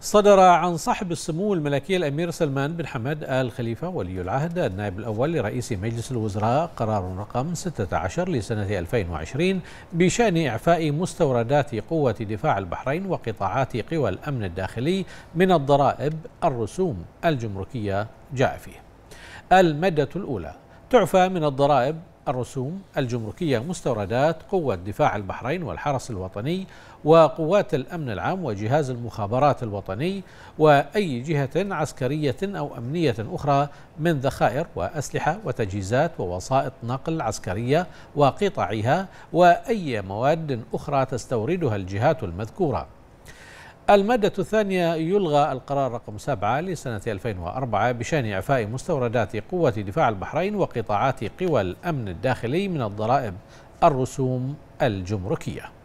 صدر عن صاحب السمو الملكي الأمير سلمان بن حمد آل خليفة ولي العهد النائب الأول لرئيس مجلس الوزراء قرار رقم 16 لسنة 2020 بشأن إعفاء مستوردات قوة دفاع البحرين وقطاعات قوى الأمن الداخلي من الضرائب الرسوم الجمركية جاء فيه المادة الأولى تعفى من الضرائب الرسوم الجمركية مستوردات قوة دفاع البحرين والحرس الوطني وقوات الأمن العام وجهاز المخابرات الوطني وأي جهة عسكرية أو أمنية أخرى من ذخائر وأسلحة وتجهيزات ووسائط نقل عسكرية وقطعها وأي مواد أخرى تستوردها الجهات المذكورة المادة الثانية يلغى القرار رقم 7 لسنة 2004 بشأن إعفاء مستوردات قوة دفاع البحرين وقطاعات قوى الأمن الداخلي من الضرائب الرسوم الجمركيه